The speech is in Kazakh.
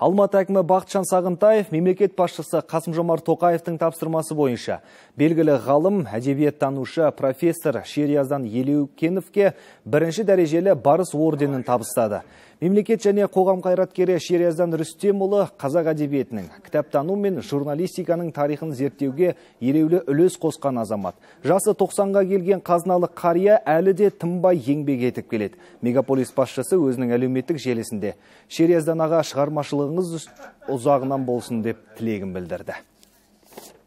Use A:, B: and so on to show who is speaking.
A: Алматы әкімі Бақытжан Сағынтаев мемлекет басшысы Қасым Жомарт Тоқаевтың тапсырмасы бойынша белгілі ғалым, әдебиеттанушы профессор Шерияздан Елеукеновке бірінші дәрежелі барыс орденін табыстады мемлекет және қоғам қайраткері шериаздан рүстемұлы қазақ әдебиетінің кітаптану мен журналистиканың тарихын зерттеуге ереулі үлес қосқан азамат жасы 90-ға келген қазыналы қария әлі де тымбай еңбек етіп келеді мегаполис басшысы өзінің әлеуметтік желісінде шериаздан аға шығармашылығыңыз ұзағынан болсын деп тілегін білдірді